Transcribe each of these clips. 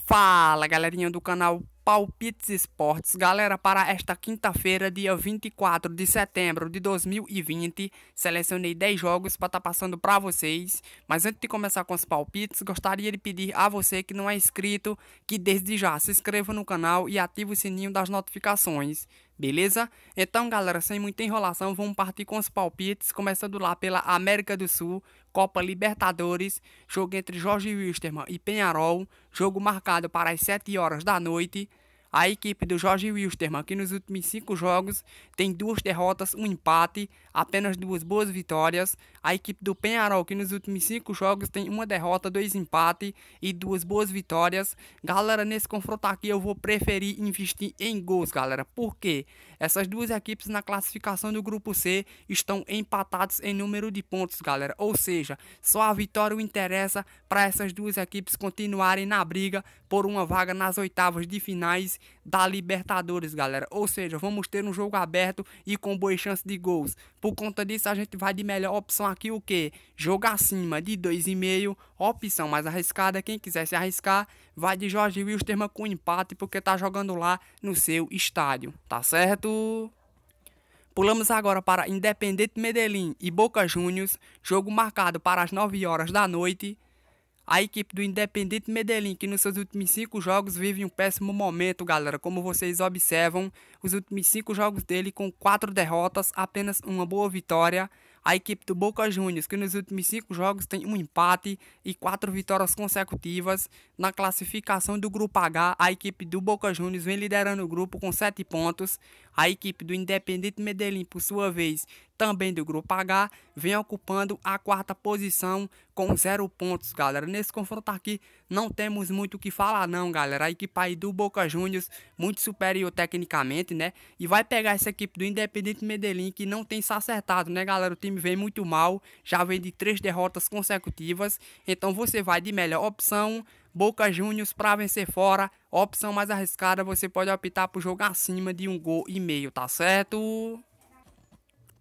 Fala, galerinha do canal Palpites Esportes. Galera, para esta quinta-feira, dia 24 de setembro de 2020, selecionei 10 jogos para estar tá passando para vocês. Mas antes de começar com os palpites, gostaria de pedir a você que não é inscrito, que desde já se inscreva no canal e ative o sininho das notificações. Beleza? Então, galera, sem muita enrolação, vamos partir com os palpites, começando lá pela América do Sul, Copa Libertadores, jogo entre Jorge Wilstermann e Penharol, jogo marcado para as 7 horas da noite. A equipe do Jorge Wilstermann, que nos últimos cinco jogos tem duas derrotas, um empate, apenas duas boas vitórias. A equipe do Penharol, que nos últimos cinco jogos tem uma derrota, dois empates e duas boas vitórias. Galera, nesse confronto aqui eu vou preferir investir em gols, galera. Por quê? Essas duas equipes na classificação do grupo C estão empatados em número de pontos, galera. Ou seja, só a vitória interessa para essas duas equipes continuarem na briga por uma vaga nas oitavas de finais da Libertadores, galera. Ou seja, vamos ter um jogo aberto e com boas chances de gols. Por conta disso, a gente vai de melhor opção aqui o que? Jogo acima de 2,5, opção mais arriscada. Quem quiser se arriscar, vai de Jorge Wilstermann com empate porque tá jogando lá no seu estádio, tá certo? Pulamos agora para Independente Medellín e Boca Juniors, jogo marcado para as 9 horas da noite. A equipe do Independente Medellín, que nos seus últimos cinco jogos vive um péssimo momento, galera. Como vocês observam, os últimos cinco jogos dele com quatro derrotas, apenas uma boa vitória. A equipe do Boca Juniors, que nos últimos cinco jogos tem um empate e quatro vitórias consecutivas. Na classificação do Grupo H, a equipe do Boca Juniors vem liderando o grupo com sete pontos. A equipe do Independente Medellín, por sua vez, também do Grupo H, vem ocupando a quarta posição com zero pontos, galera. Nesse confronto aqui, não temos muito o que falar não, galera. A equipe aí do Boca Juniors, muito superior tecnicamente, né? E vai pegar essa equipe do Independente Medellín, que não tem se acertado, né, galera? O time vem muito mal, já vem de três derrotas consecutivas. Então você vai de melhor opção... Boca Juniors para vencer fora, opção mais arriscada, você pode optar por jogar acima de um gol e meio, tá certo?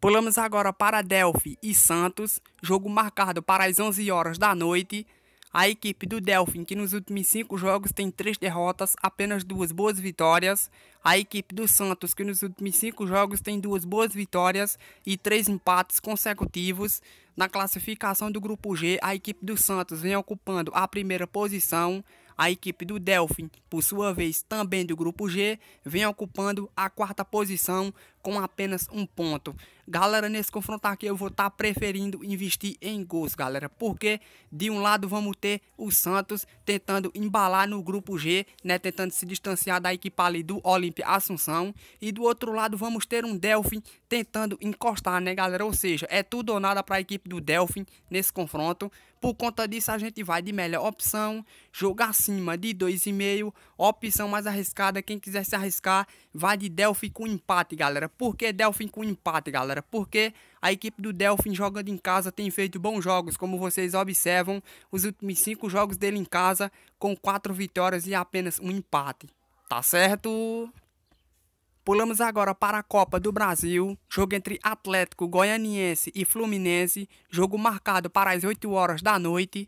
Pulamos agora para Delphi e Santos, jogo marcado para as 11 horas da noite. A equipe do Delphi, que nos últimos cinco jogos tem três derrotas, apenas duas boas vitórias. A equipe do Santos, que nos últimos cinco jogos tem duas boas vitórias e três empates consecutivos. Na classificação do grupo G, a equipe do Santos vem ocupando a primeira posição. A equipe do Delphi, por sua vez, também do grupo G, vem ocupando a quarta posição com apenas um ponto. Galera, nesse confronto aqui eu vou estar tá preferindo investir em gols, galera. Porque de um lado vamos ter o Santos tentando embalar no grupo G, né? Tentando se distanciar da equipe ali do Olímpia Assunção. E do outro lado vamos ter um Delphin tentando encostar, né, galera? Ou seja, é tudo ou nada para a equipe do Delphin nesse confronto. Por conta disso a gente vai de melhor opção, jogar acima de 2,5, opção mais arriscada. Quem quiser se arriscar vai de Delphi com empate, galera por que Delfim com empate, galera? Porque a equipe do Delfim jogando em casa tem feito bons jogos, como vocês observam, os últimos cinco jogos dele em casa com quatro vitórias e apenas um empate. Tá certo? Pulamos agora para a Copa do Brasil, jogo entre Atlético Goianiense e Fluminense, jogo marcado para as 8 horas da noite.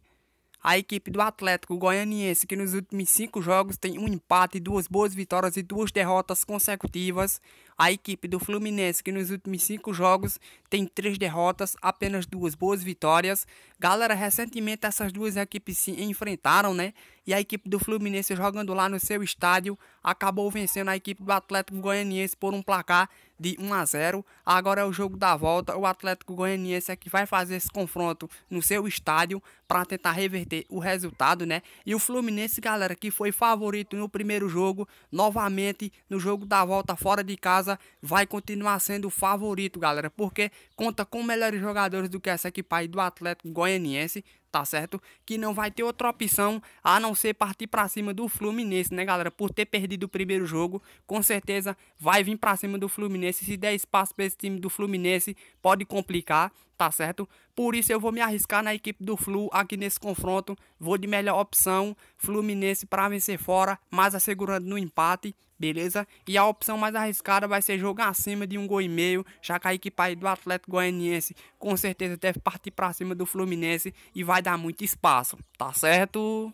A equipe do Atlético Goianiense, que nos últimos cinco jogos tem um empate, duas boas vitórias e duas derrotas consecutivas. A equipe do Fluminense, que nos últimos cinco jogos tem três derrotas, apenas duas boas vitórias. Galera, recentemente essas duas equipes se enfrentaram, né? e a equipe do Fluminense jogando lá no seu estádio acabou vencendo a equipe do Atlético Goianiense por um placar de 1 a 0. Agora é o jogo da volta. O Atlético Goianiense é que vai fazer esse confronto no seu estádio para tentar reverter o resultado, né? E o Fluminense, galera, que foi favorito no primeiro jogo, novamente no jogo da volta fora de casa, vai continuar sendo favorito, galera, porque conta com melhores jogadores do que essa equipe aí do Atlético Goianiense tá certo? Que não vai ter outra opção a não ser partir para cima do Fluminense, né, galera? Por ter perdido o primeiro jogo, com certeza vai vir para cima do Fluminense. Se der espaço para esse time do Fluminense, pode complicar tá certo? Por isso eu vou me arriscar na equipe do Flu aqui nesse confronto. Vou de melhor opção, Fluminense para vencer fora, mas assegurando no empate, beleza? E a opção mais arriscada vai ser jogar acima de um gol e meio, já que a equipe aí do Atlético Goianiense com certeza deve partir para cima do Fluminense e vai dar muito espaço, tá certo?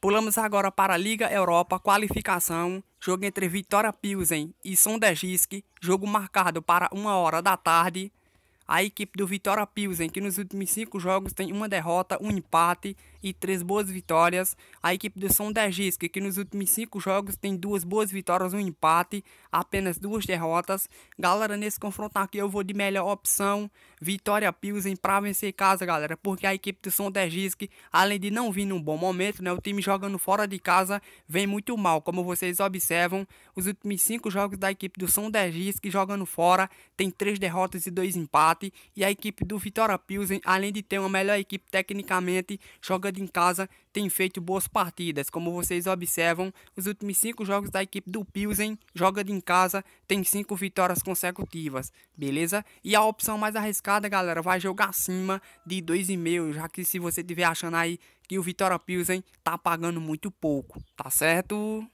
Pulamos agora para a Liga Europa qualificação, jogo entre Vitória Pilsen e Sonderjisk jogo marcado para uma hora da tarde a equipe do Vitória Pilsen, que nos últimos cinco jogos tem uma derrota, um empate e três boas vitórias. A equipe do São Sondergisc, que nos últimos cinco jogos tem duas boas vitórias, um empate, apenas duas derrotas. Galera, nesse confronto aqui eu vou de melhor opção, Vitória Pilsen, para vencer casa, galera. Porque a equipe do São Sondergisc, além de não vir num bom momento, né, o time jogando fora de casa vem muito mal. Como vocês observam, os últimos cinco jogos da equipe do São Sondergisc jogando fora tem três derrotas e dois empates. E a equipe do Vitória Pilsen, além de ter uma melhor equipe tecnicamente, joga em casa tem feito boas partidas. Como vocês observam, os últimos cinco jogos da equipe do Pilsen, joga de em casa, tem cinco vitórias consecutivas, beleza? E a opção mais arriscada, galera, vai jogar acima de 2,5, já que se você estiver achando aí que o Vitória Pilsen tá pagando muito pouco, tá certo?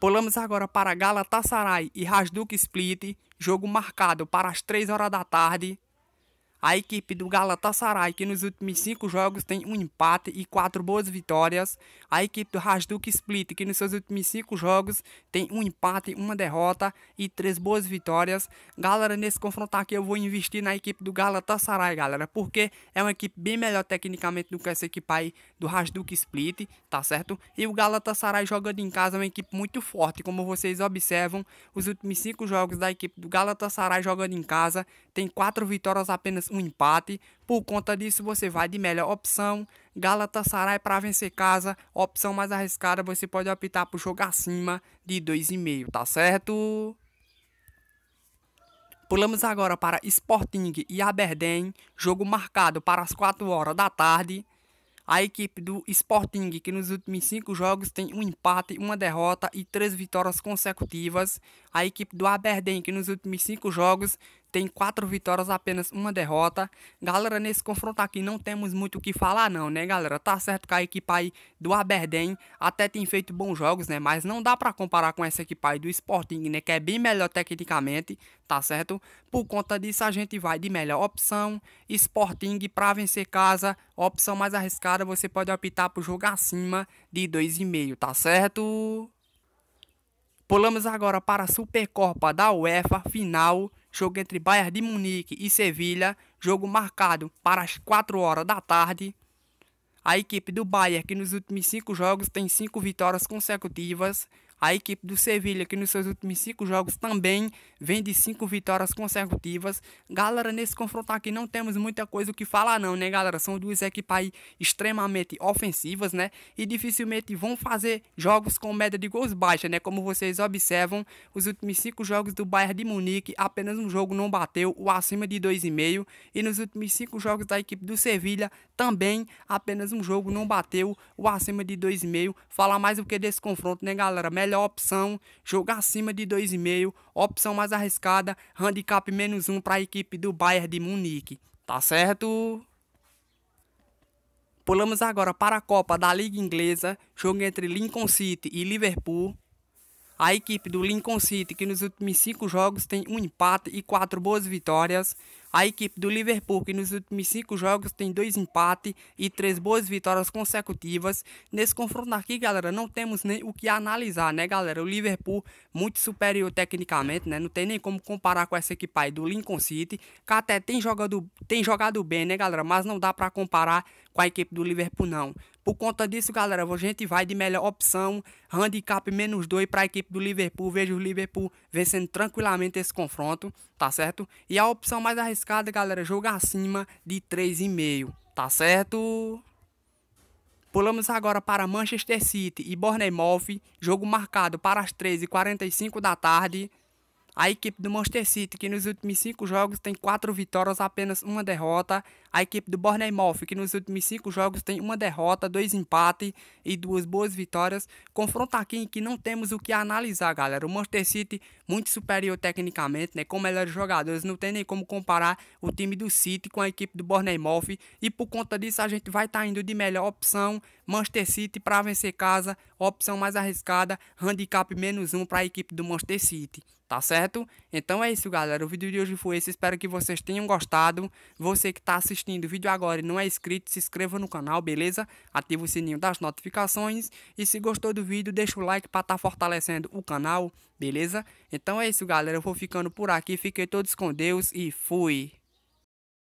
Pulamos agora para Galatasaray e Hajduk Split, jogo marcado para as 3 horas da tarde a equipe do Galatasaray, que nos últimos cinco jogos tem um empate e quatro boas vitórias. A equipe do Hajduk Split, que nos seus últimos cinco jogos tem um empate, uma derrota e três boas vitórias. Galera, nesse confronto aqui eu vou investir na equipe do Galatasaray, galera, porque é uma equipe bem melhor tecnicamente do que essa equipe aí do Hajduk Split, tá certo? E o Galatasaray jogando em casa é uma equipe muito forte, como vocês observam, os últimos cinco jogos da equipe do Galatasaray jogando em casa tem quatro vitórias apenas um empate. Por conta disso, você vai de melhor opção. Galatasaray para vencer casa, opção mais arriscada, você pode optar por jogar acima de 2,5, tá certo? Pulamos agora para Sporting e Aberdeen, jogo marcado para as 4 horas da tarde. A equipe do Sporting, que nos últimos 5 jogos tem um empate, uma derrota e 3 vitórias consecutivas. A equipe do Aberdeen, que nos últimos 5 jogos tem quatro vitórias, apenas uma derrota. Galera, nesse confronto aqui não temos muito o que falar não, né galera? Tá certo que a equipe aí do Aberdeen até tem feito bons jogos, né? Mas não dá pra comparar com essa equipe aí do Sporting, né? Que é bem melhor tecnicamente, tá certo? Por conta disso a gente vai de melhor opção, Sporting pra vencer casa. Opção mais arriscada você pode optar por jogar acima de 2,5, tá certo? Pulamos agora para a Supercopa da UEFA, final, jogo entre Bayern de Munique e Sevilha, jogo marcado para as 4 horas da tarde. A equipe do Bayern, que nos últimos 5 jogos tem 5 vitórias consecutivas, a equipe do Sevilha, que nos seus últimos cinco jogos também vem de cinco vitórias consecutivas. Galera, nesse confronto aqui não temos muita coisa o que falar não, né, galera? São duas equipes aí extremamente ofensivas, né? E dificilmente vão fazer jogos com média de gols baixa, né? Como vocês observam, os últimos cinco jogos do Bayern de Munique, apenas um jogo não bateu, o acima de 2,5. E nos últimos cinco jogos da equipe do Sevilha, também apenas um jogo não bateu, o acima de 2,5. Falar mais o que desse confronto, né, galera? melhor opção, jogar acima de 2,5, opção mais arriscada, handicap menos 1 para a equipe do Bayern de Munique. Tá certo? Pulamos agora para a Copa da Liga Inglesa, jogo entre Lincoln City e Liverpool. A equipe do Lincoln City, que nos últimos cinco jogos tem um empate e quatro boas vitórias, a equipe do Liverpool, que nos últimos cinco jogos tem dois empates e três boas vitórias consecutivas. Nesse confronto aqui, galera, não temos nem o que analisar, né, galera? O Liverpool muito superior tecnicamente, né? Não tem nem como comparar com essa equipe aí do Lincoln City, que até tem jogado, tem jogado bem, né, galera? Mas não dá para comparar com a equipe do Liverpool, não. Por conta disso, galera, a gente vai de melhor opção, handicap menos 2 para a equipe do Liverpool. Vejo o Liverpool vencendo tranquilamente esse confronto, tá certo? E a opção mais arriscada, galera, é jogo acima de 3,5, tá certo? Pulamos agora para Manchester City e Bournemouth, jogo marcado para as 13h45 da tarde. A equipe do Manchester City, que nos últimos cinco jogos tem quatro vitórias, apenas uma derrota. A equipe do Bournemouth, que nos últimos cinco jogos tem uma derrota, dois empates e duas boas vitórias. confronta aqui em que não temos o que analisar, galera. O Manchester City, muito superior tecnicamente, né? Com melhores jogadores, não tem nem como comparar o time do City com a equipe do Bournemouth. E por conta disso, a gente vai estar tá indo de melhor opção Manchester City para vencer casa, opção mais arriscada, handicap menos um para a equipe do Manchester City, tá certo? Então é isso, galera. O vídeo de hoje foi esse. Espero que vocês tenham gostado. Você que está assistindo o vídeo agora e não é inscrito, se inscreva no canal, beleza? Ative o sininho das notificações. E se gostou do vídeo, deixa o like para estar tá fortalecendo o canal, beleza? Então é isso, galera. Eu vou ficando por aqui. Fiquem todos com Deus e fui!